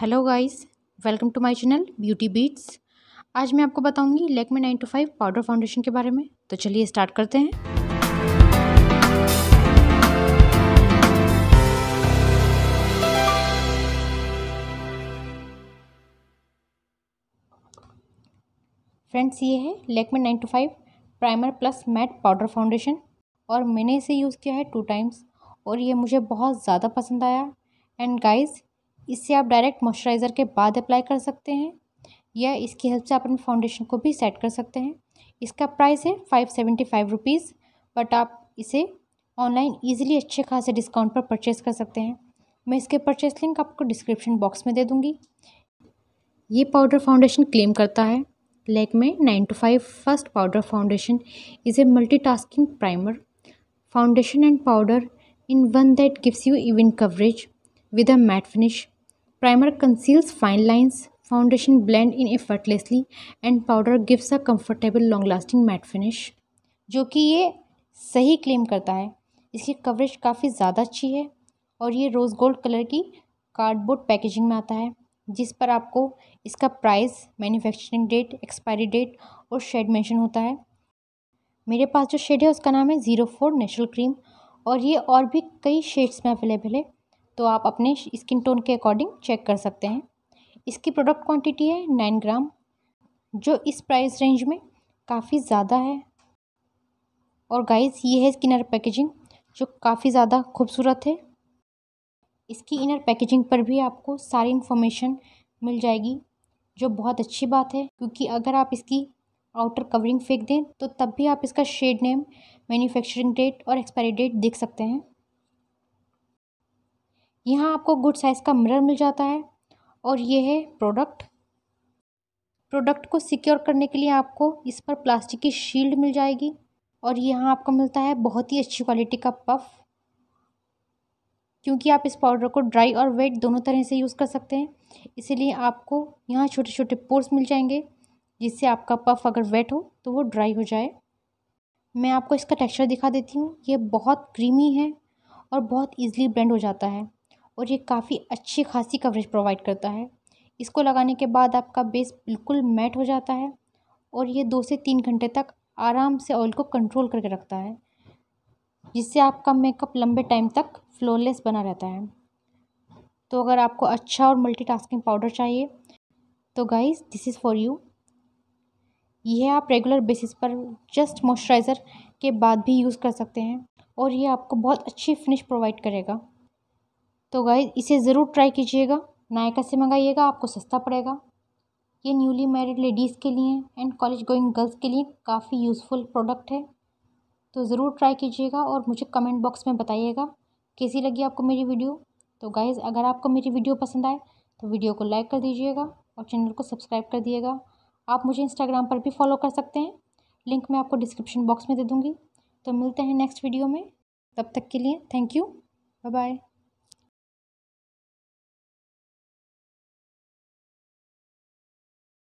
hello guys welcome to my channel beauty beats आज मैं आपको बताऊंगी Lakme nine to five powder foundation के बारे में तो चलिए स्टार्ट करते हैं फ्रेंड्स ये है Lakme nine to five primer plus matte powder foundation और मैंने इसे यूज़ किया है टू टाइम्स और ये मुझे बहुत ज़्यादा पसंद आया एंड गाइस इससे आप डायरेक्ट मॉइस्चराइज़र के बाद अप्लाई कर सकते हैं या इसकी हेल्प से आप अपने फाउंडेशन को भी सेट कर सकते हैं इसका प्राइस है five seventy five rupees but आप इसे ऑनलाइन ईजिली अच्छे खासे डिस्काउंट पर परचेस कर सकते हैं मैं इसके परचेस लिंक आपको डिस्क्रिप्शन बॉक्स में दे दूँगी ये पाउडर फाउंडेशन क्लेम करता है Lakme nine to five first powder foundation is a multi primer foundation and powder in one that gives you even coverage with a matte finish primer conceals fine lines foundation blend in effortlessly and powder gives a comfortable long lasting matte finish जो कि ये सही claim करता है इसकी coverage काफ़ी ज़्यादा अच्छी है और ये रोज़ गोल्ड कलर की कार्डबोर्ड पैकेजिंग में आता है जिस पर आपको इसका price manufacturing date expiry date और शेड मेंशन होता है मेरे पास जो शेड है उसका नाम है ज़ीरो फोर नेचुरल क्रीम और ये और भी कई शेड्स में अवेलेबल है तो आप अपने स्किन टोन के अकॉर्डिंग चेक कर सकते हैं इसकी प्रोडक्ट क्वांटिटी है नाइन ग्राम जो इस प्राइस रेंज में काफ़ी ज़्यादा है और गाइस ये है इसकी इनर पैकेजिंग जो काफ़ी ज़्यादा खूबसूरत है इसकी इनर पैकेजिंग पर भी आपको सारी इन्फॉर्मेशन मिल जाएगी जो बहुत अच्छी बात है क्योंकि अगर आप इसकी आउटर कवरिंग फेंक दें तो तब भी आप इसका शेड नेम मैन्युफैक्चरिंग डेट और एक्सपायरी डेट देख सकते हैं यहाँ आपको गुड साइज़ का मिरर मिल जाता है और ये है प्रोडक्ट प्रोडक्ट को सिक्योर करने के लिए आपको इस पर प्लास्टिक की शील्ड मिल जाएगी और यहाँ आपको मिलता है बहुत ही अच्छी क्वालिटी का पफ क्योंकि आप इस पाउडर को ड्राई और वेट दोनों तरह से यूज़ कर सकते हैं इसीलिए आपको यहाँ छोटे छोटे पोर्स मिल जाएंगे जिससे आपका पफ अगर वेट हो तो वो ड्राई हो जाए मैं आपको इसका टेक्सचर दिखा देती हूँ ये बहुत क्रीमी है और बहुत ईजिली ब्लेंड हो जाता है और ये काफ़ी अच्छी खासी कवरेज प्रोवाइड करता है इसको लगाने के बाद आपका बेस बिल्कुल मैट हो जाता है और ये दो से तीन घंटे तक आराम से ऑयल को कंट्रोल करके रखता है जिससे आपका मेकअप लंबे टाइम तक फ्लॉलेस बना रहता है तो अगर आपको अच्छा और मल्टीटास्किंग पाउडर चाहिए तो guys this is for you यह आप रेगुलर बेसिस पर जस्ट मॉइस्चराइज़र के बाद भी यूज़ कर सकते हैं और ये आपको बहुत अच्छी फिनिश प्रोवाइड करेगा तो गाइज इसे ज़रूर ट्राई कीजिएगा नायका से मंगाइएगा आपको सस्ता पड़ेगा ये न्यूली मैरिड लेडीज़ के लिए एंड कॉलेज गोइंग गर्ल्स के लिए काफ़ी यूज़फुल प्रोडक्ट है तो ज़रूर ट्राई कीजिएगा और मुझे कमेंट बॉक्स में बताइएगा कैसी लगी आपको मेरी वीडियो तो गाइज़ अगर आपको मेरी वीडियो पसंद आए तो वीडियो को लाइक कर दीजिएगा और चैनल को सब्सक्राइब कर दिएगा आप मुझे इंस्टाग्राम पर भी फॉलो कर सकते हैं लिंक मैं आपको डिस्क्रिप्शन बॉक्स में दे दूँगी तो मिलते हैं नेक्स्ट वीडियो में तब तक के लिए थैंक यू बाय बाय